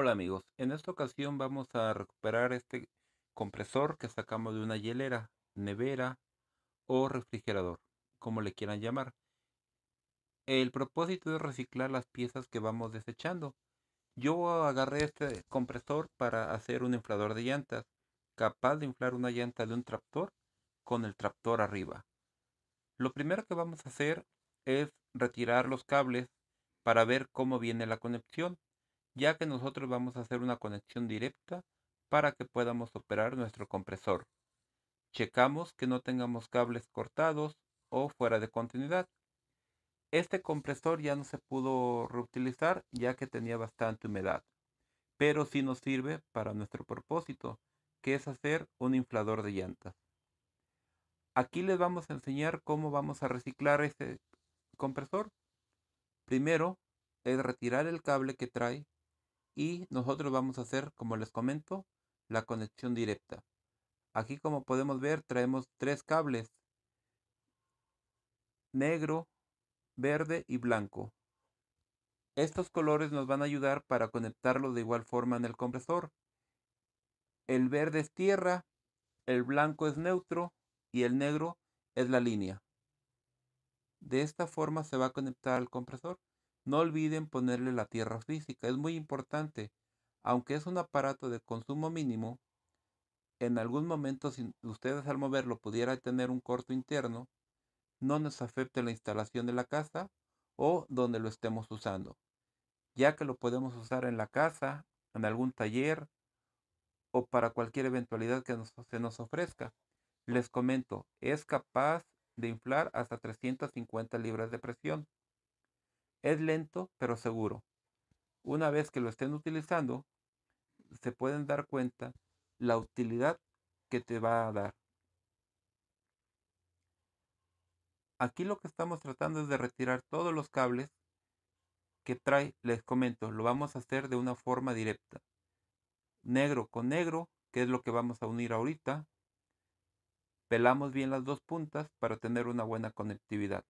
Hola amigos, en esta ocasión vamos a recuperar este compresor que sacamos de una hielera, nevera o refrigerador, como le quieran llamar. El propósito es reciclar las piezas que vamos desechando. Yo agarré este compresor para hacer un inflador de llantas, capaz de inflar una llanta de un tractor con el tractor arriba. Lo primero que vamos a hacer es retirar los cables para ver cómo viene la conexión ya que nosotros vamos a hacer una conexión directa para que podamos operar nuestro compresor. Checamos que no tengamos cables cortados o fuera de continuidad. Este compresor ya no se pudo reutilizar ya que tenía bastante humedad, pero sí nos sirve para nuestro propósito, que es hacer un inflador de llantas. Aquí les vamos a enseñar cómo vamos a reciclar este compresor. Primero es retirar el cable que trae y nosotros vamos a hacer, como les comento, la conexión directa. Aquí como podemos ver traemos tres cables, negro, verde y blanco. Estos colores nos van a ayudar para conectarlo de igual forma en el compresor. El verde es tierra, el blanco es neutro y el negro es la línea. De esta forma se va a conectar al compresor. No olviden ponerle la tierra física, es muy importante. Aunque es un aparato de consumo mínimo, en algún momento si ustedes al moverlo pudiera tener un corto interno, no nos afecte la instalación de la casa o donde lo estemos usando, ya que lo podemos usar en la casa, en algún taller o para cualquier eventualidad que se nos ofrezca. Les comento, es capaz de inflar hasta 350 libras de presión. Es lento, pero seguro. Una vez que lo estén utilizando, se pueden dar cuenta la utilidad que te va a dar. Aquí lo que estamos tratando es de retirar todos los cables que trae, les comento, lo vamos a hacer de una forma directa. Negro con negro, que es lo que vamos a unir ahorita. Pelamos bien las dos puntas para tener una buena conectividad.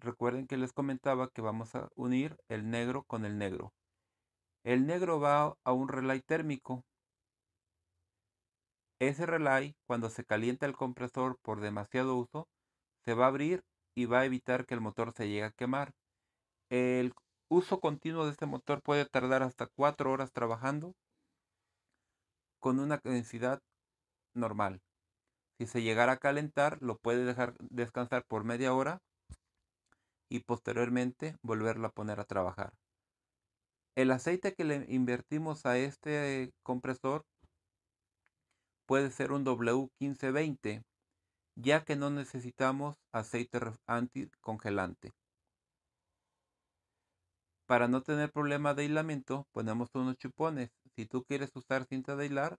Recuerden que les comentaba que vamos a unir el negro con el negro. El negro va a un relay térmico. Ese relay, cuando se calienta el compresor por demasiado uso, se va a abrir y va a evitar que el motor se llegue a quemar. El uso continuo de este motor puede tardar hasta 4 horas trabajando con una densidad normal. Si se llegara a calentar, lo puede dejar descansar por media hora y posteriormente volverla a poner a trabajar. El aceite que le invertimos a este compresor puede ser un W1520, ya que no necesitamos aceite anticongelante. Para no tener problema de aislamiento, ponemos unos chupones. Si tú quieres usar cinta de hilar,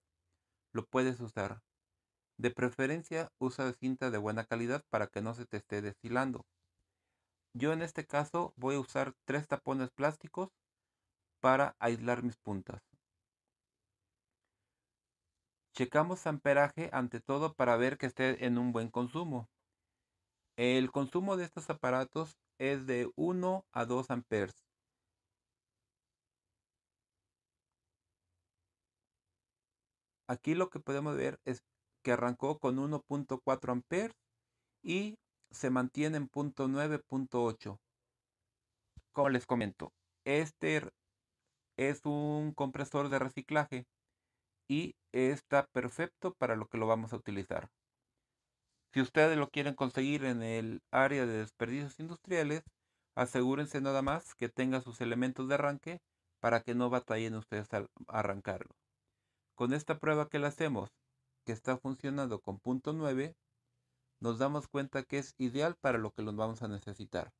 lo puedes usar. De preferencia, usa cinta de buena calidad para que no se te esté deshilando. Yo en este caso voy a usar tres tapones plásticos para aislar mis puntas. Checamos amperaje ante todo para ver que esté en un buen consumo. El consumo de estos aparatos es de 1 a 2 amperes. Aquí lo que podemos ver es que arrancó con 1.4 amperes y se mantiene en punto 9.8. Como les comento, este es un compresor de reciclaje y está perfecto para lo que lo vamos a utilizar. Si ustedes lo quieren conseguir en el área de desperdicios industriales, asegúrense nada más que tenga sus elementos de arranque para que no batallen ustedes al arrancarlo. Con esta prueba que le hacemos, que está funcionando con punto 9, nos damos cuenta que es ideal para lo que los vamos a necesitar.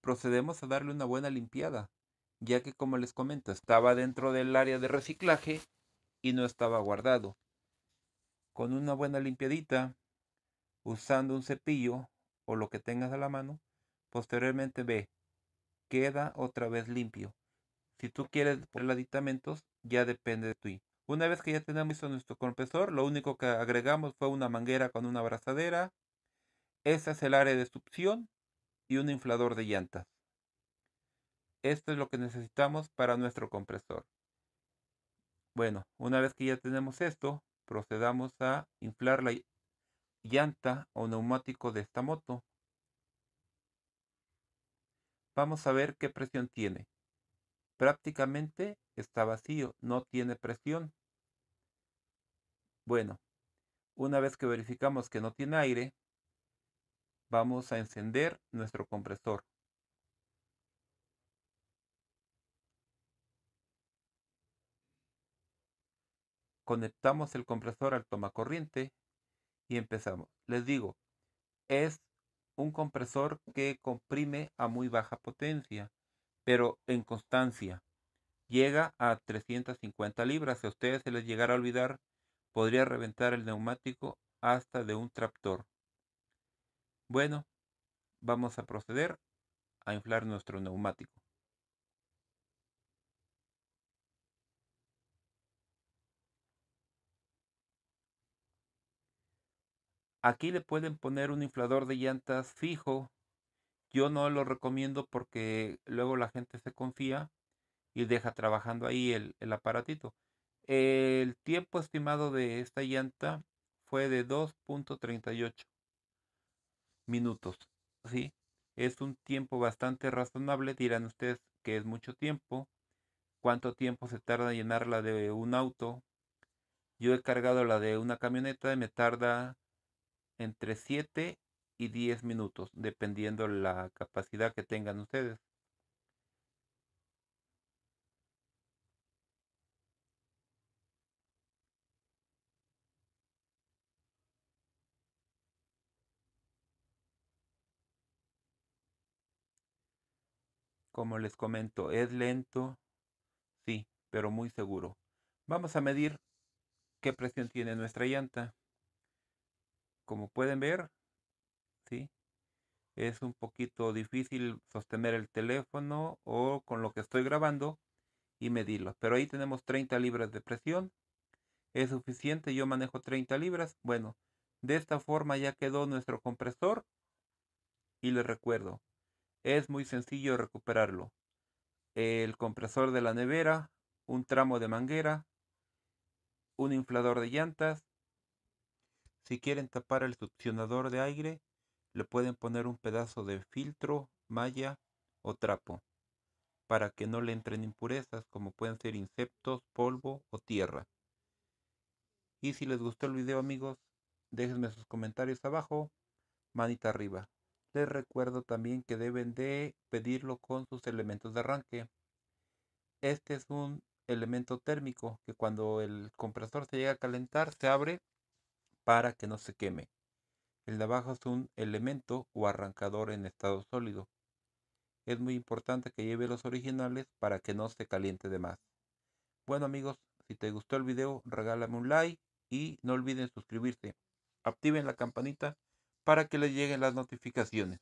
Procedemos a darle una buena limpiada, ya que como les comento, estaba dentro del área de reciclaje y no estaba guardado. Con una buena limpiadita, usando un cepillo, o lo que tengas a la mano. Posteriormente ve, queda otra vez limpio. Si tú quieres poner aditamentos, ya depende de ti. Una vez que ya tenemos nuestro compresor, lo único que agregamos fue una manguera con una abrazadera. Ese es el área de succión y un inflador de llantas. Esto es lo que necesitamos para nuestro compresor. Bueno, una vez que ya tenemos esto, procedamos a inflar la, llanta o neumático de esta moto. Vamos a ver qué presión tiene. Prácticamente está vacío, no tiene presión. Bueno, una vez que verificamos que no tiene aire, vamos a encender nuestro compresor. Conectamos el compresor al tomacorriente y empezamos. Les digo, es un compresor que comprime a muy baja potencia, pero en constancia. Llega a 350 libras. Si a ustedes se les llegara a olvidar, podría reventar el neumático hasta de un tractor. Bueno, vamos a proceder a inflar nuestro neumático. Aquí le pueden poner un inflador de llantas fijo. Yo no lo recomiendo porque luego la gente se confía y deja trabajando ahí el, aparatito. El tiempo estimado de esta llanta fue de 2.38 minutos. ¿sí? Es un tiempo bastante razonable. Dirán ustedes que es mucho tiempo. ¿Cuánto tiempo se tarda en llenar de un auto? Yo he cargado la de una camioneta y me tarda entre 7 y 10 minutos, dependiendo la capacidad que tengan ustedes. Como les comento, es lento, sí, pero muy seguro. Vamos a medir qué presión tiene nuestra llanta como pueden ver, ¿sí? es un poquito difícil sostener el teléfono o con lo que estoy grabando y medirlo. Pero ahí tenemos 30 libras de presión. Es suficiente, yo manejo 30 libras. Bueno, de esta forma ya quedó nuestro compresor. Y les recuerdo, es muy sencillo recuperarlo. El compresor de la nevera, un tramo de manguera, un inflador de llantas, si quieren tapar el succionador de aire, le pueden poner un pedazo de filtro, malla o trapo para que no le entren impurezas como pueden ser insectos, polvo o tierra. Y si les gustó el video amigos, déjenme sus comentarios abajo, manita arriba. Les recuerdo también que deben de pedirlo con sus elementos de arranque. Este es un elemento térmico que cuando el compresor se llega a calentar se abre para que no se queme. El navajo es un elemento o arrancador en estado sólido. Es muy importante que lleve los originales para que no se caliente de más. Bueno amigos, si te gustó el video regálame un like y no olviden suscribirse. Activen la campanita para que les lleguen las notificaciones.